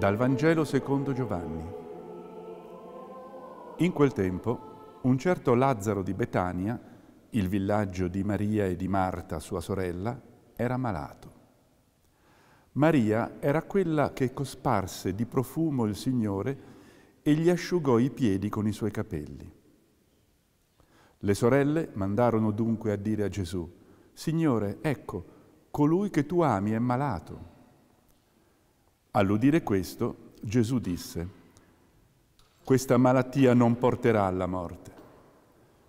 Dal Vangelo secondo Giovanni. In quel tempo un certo Lazzaro di Betania, il villaggio di Maria e di Marta, sua sorella, era malato. Maria era quella che cosparse di profumo il Signore e gli asciugò i piedi con i suoi capelli. Le sorelle mandarono dunque a dire a Gesù, Signore, ecco, colui che tu ami è malato. All'udire questo, Gesù disse, questa malattia non porterà alla morte,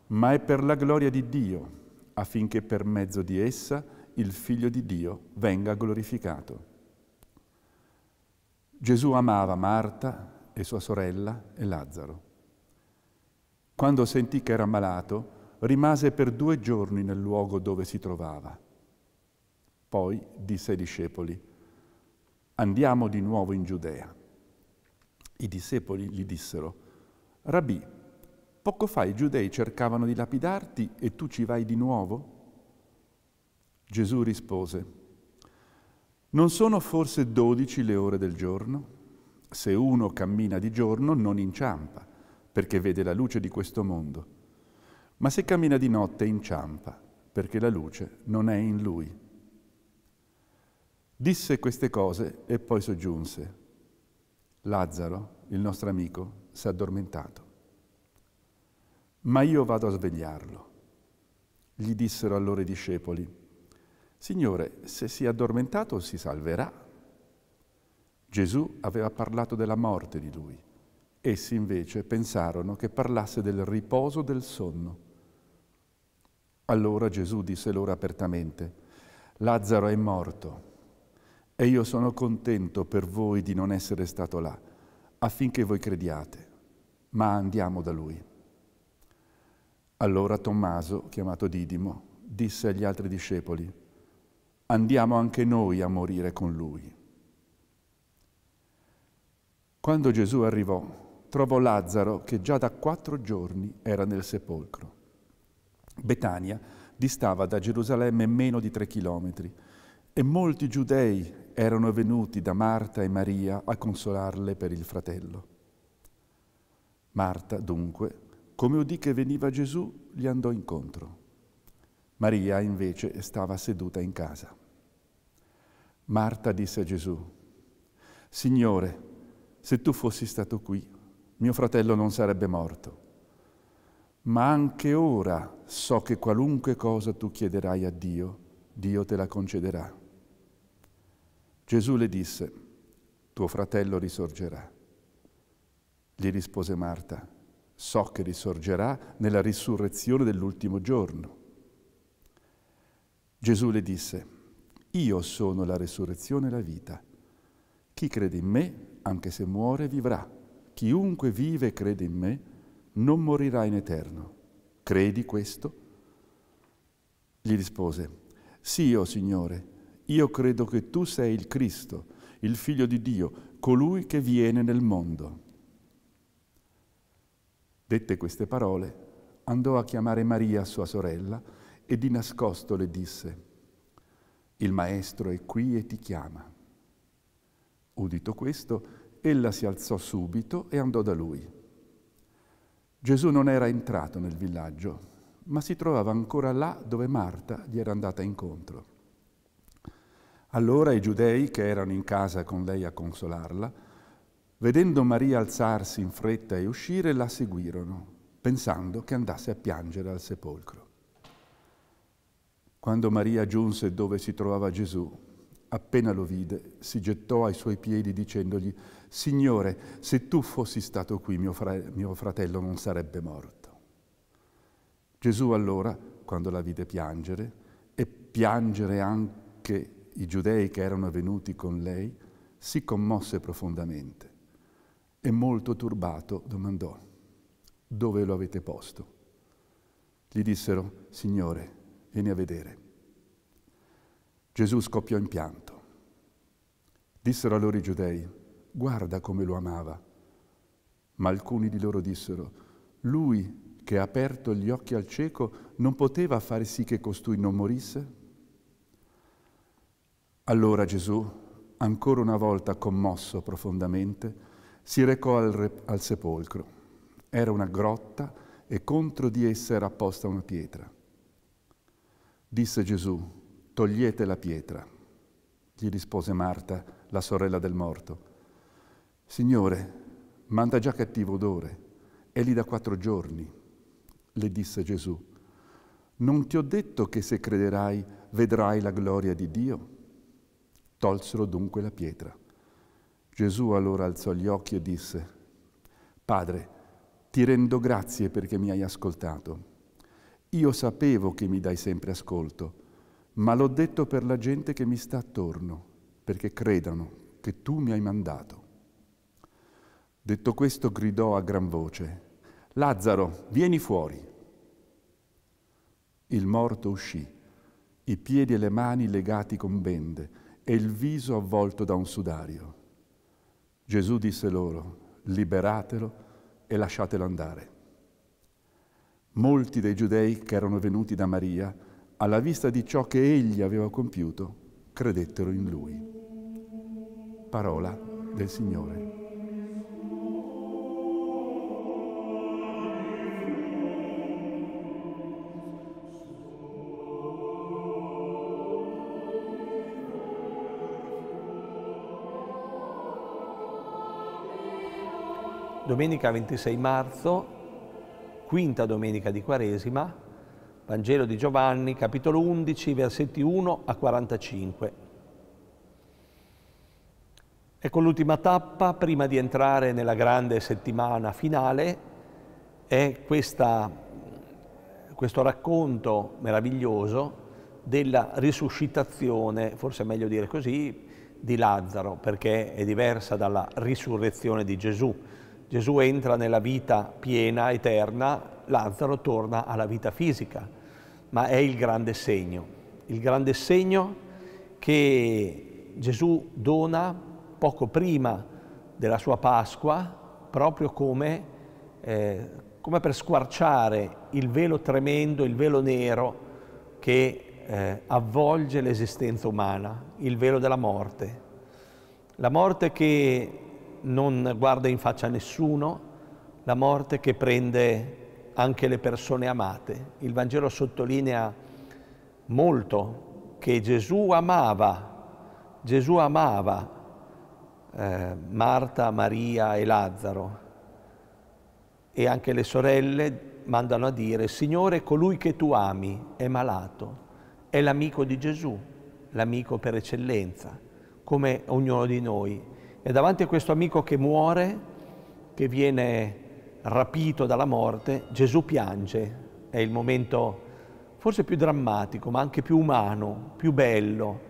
ma è per la gloria di Dio, affinché per mezzo di essa il Figlio di Dio venga glorificato. Gesù amava Marta e sua sorella e Lazzaro. Quando sentì che era malato, rimase per due giorni nel luogo dove si trovava. Poi disse ai discepoli, andiamo di nuovo in Giudea. I discepoli gli dissero, Rabbi, poco fa i giudei cercavano di lapidarti e tu ci vai di nuovo? Gesù rispose, non sono forse dodici le ore del giorno? Se uno cammina di giorno non inciampa, perché vede la luce di questo mondo, ma se cammina di notte inciampa, perché la luce non è in lui. Disse queste cose e poi soggiunse, Lazzaro, il nostro amico, si è addormentato, ma io vado a svegliarlo. Gli dissero allora i discepoli, Signore, se si è addormentato si salverà. Gesù aveva parlato della morte di lui. Essi invece pensarono che parlasse del riposo del sonno. Allora Gesù disse loro apertamente, Lazzaro è morto e io sono contento per voi di non essere stato là, affinché voi crediate, ma andiamo da lui. Allora Tommaso, chiamato Didimo, disse agli altri discepoli, andiamo anche noi a morire con lui. Quando Gesù arrivò, trovò Lazzaro che già da quattro giorni era nel sepolcro. Betania distava da Gerusalemme meno di tre chilometri e molti giudei erano venuti da Marta e Maria a consolarle per il fratello. Marta, dunque, come udì che veniva Gesù, gli andò incontro. Maria, invece, stava seduta in casa. Marta disse a Gesù, Signore, se tu fossi stato qui, mio fratello non sarebbe morto. Ma anche ora so che qualunque cosa tu chiederai a Dio, Dio te la concederà. Gesù le disse, tuo fratello risorgerà. Gli rispose Marta, so che risorgerà nella risurrezione dell'ultimo giorno. Gesù le disse, io sono la risurrezione e la vita. Chi crede in me, anche se muore, vivrà. Chiunque vive e crede in me, non morirà in eterno. Credi questo? Gli rispose, sì, o oh Signore, io credo che tu sei il Cristo, il figlio di Dio, colui che viene nel mondo. Dette queste parole, andò a chiamare Maria, sua sorella, e di nascosto le disse, il maestro è qui e ti chiama. Udito questo, ella si alzò subito e andò da lui. Gesù non era entrato nel villaggio, ma si trovava ancora là dove Marta gli era andata incontro. Allora i giudei, che erano in casa con lei a consolarla, vedendo Maria alzarsi in fretta e uscire, la seguirono, pensando che andasse a piangere al sepolcro. Quando Maria giunse dove si trovava Gesù, appena lo vide, si gettò ai suoi piedi dicendogli, Signore, se tu fossi stato qui, mio, mio fratello non sarebbe morto. Gesù allora, quando la vide piangere, e piangere anche i giudei che erano venuti con lei, si commosse profondamente e molto turbato domandò, dove lo avete posto? Gli dissero, Signore, vieni a vedere. Gesù scoppiò in pianto. Dissero allora i giudei, guarda come lo amava. Ma alcuni di loro dissero, lui che ha aperto gli occhi al cieco non poteva fare sì che costui non morisse? Allora Gesù, ancora una volta commosso profondamente, si recò al, al sepolcro. Era una grotta e contro di essa era apposta una pietra. Disse Gesù, togliete la pietra. Gli rispose Marta, la sorella del morto. Signore, manda già cattivo odore, è lì da quattro giorni. Le disse Gesù, non ti ho detto che se crederai vedrai la gloria di Dio? Tolsero dunque la pietra. Gesù allora alzò gli occhi e disse, Padre, ti rendo grazie perché mi hai ascoltato. Io sapevo che mi dai sempre ascolto, ma l'ho detto per la gente che mi sta attorno, perché credano che tu mi hai mandato. Detto questo gridò a gran voce, Lazzaro, vieni fuori. Il morto uscì, i piedi e le mani legati con bende, e il viso avvolto da un sudario. Gesù disse loro, liberatelo e lasciatelo andare. Molti dei giudei che erano venuti da Maria, alla vista di ciò che egli aveva compiuto, credettero in lui. Parola del Signore. Domenica 26 marzo, quinta domenica di Quaresima, Vangelo di Giovanni, capitolo 11, versetti 1 a 45. Ecco l'ultima tappa, prima di entrare nella grande settimana finale, è questa, questo racconto meraviglioso della risuscitazione, forse è meglio dire così, di Lazzaro, perché è diversa dalla risurrezione di Gesù. Gesù entra nella vita piena, eterna, Lazzaro torna alla vita fisica, ma è il grande segno, il grande segno che Gesù dona poco prima della sua Pasqua, proprio come, eh, come per squarciare il velo tremendo, il velo nero che eh, avvolge l'esistenza umana, il velo della morte. La morte che non guarda in faccia a nessuno, la morte che prende anche le persone amate. Il Vangelo sottolinea molto che Gesù amava, Gesù amava eh, Marta, Maria e Lazzaro e anche le sorelle mandano a dire, Signore, colui che tu ami è malato, è l'amico di Gesù, l'amico per eccellenza, come ognuno di noi. E davanti a questo amico che muore, che viene rapito dalla morte, Gesù piange. È il momento forse più drammatico, ma anche più umano, più bello.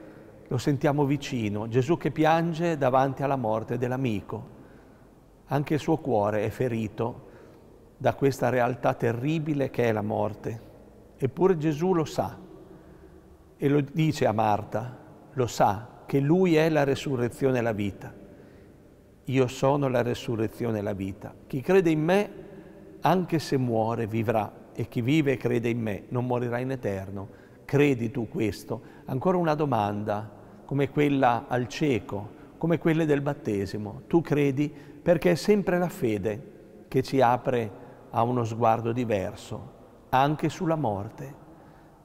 Lo sentiamo vicino. Gesù che piange davanti alla morte dell'amico. Anche il suo cuore è ferito da questa realtà terribile che è la morte. Eppure Gesù lo sa e lo dice a Marta, lo sa che lui è la resurrezione e la vita. Io sono la resurrezione e la vita. Chi crede in me, anche se muore, vivrà. E chi vive e crede in me non morirà in eterno. Credi tu questo? Ancora una domanda, come quella al cieco, come quelle del battesimo. Tu credi perché è sempre la fede che ci apre a uno sguardo diverso, anche sulla morte.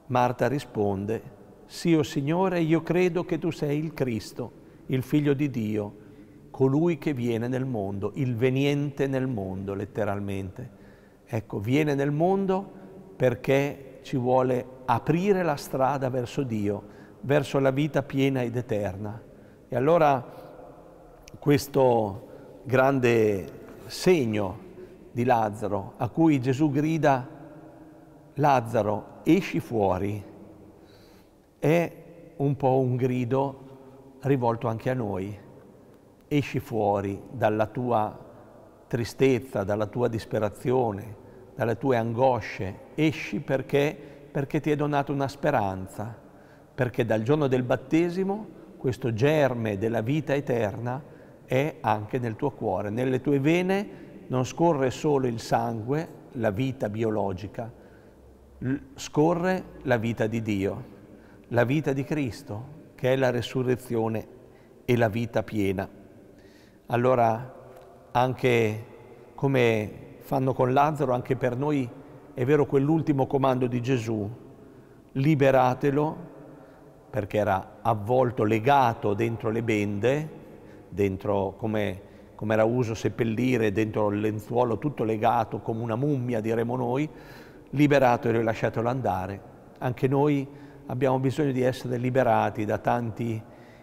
Marta risponde, sì, o oh Signore, io credo che tu sei il Cristo, il Figlio di Dio, colui che viene nel mondo, il veniente nel mondo letteralmente. Ecco, viene nel mondo perché ci vuole aprire la strada verso Dio, verso la vita piena ed eterna. E allora questo grande segno di Lazzaro a cui Gesù grida Lazzaro esci fuori è un po' un grido rivolto anche a noi esci fuori dalla tua tristezza, dalla tua disperazione, dalle tue angosce, esci perché, perché ti è donata una speranza, perché dal giorno del battesimo questo germe della vita eterna è anche nel tuo cuore, nelle tue vene non scorre solo il sangue, la vita biologica, scorre la vita di Dio, la vita di Cristo, che è la resurrezione e la vita piena. Allora anche come fanno con Lazzaro, anche per noi è vero quell'ultimo comando di Gesù, liberatelo perché era avvolto, legato dentro le bende, dentro come, come era uso seppellire, dentro il lenzuolo tutto legato come una mummia, diremo noi, liberatelo e lasciatelo andare. Anche noi abbiamo bisogno di essere liberati da tanti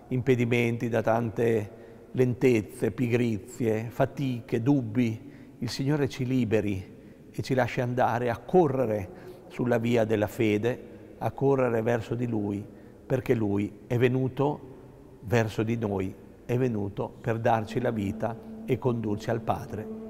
impedimenti, da tante lentezze, pigrizie, fatiche, dubbi, il Signore ci liberi e ci lasci andare a correre sulla via della fede, a correre verso di Lui, perché Lui è venuto verso di noi, è venuto per darci la vita e condurci al Padre.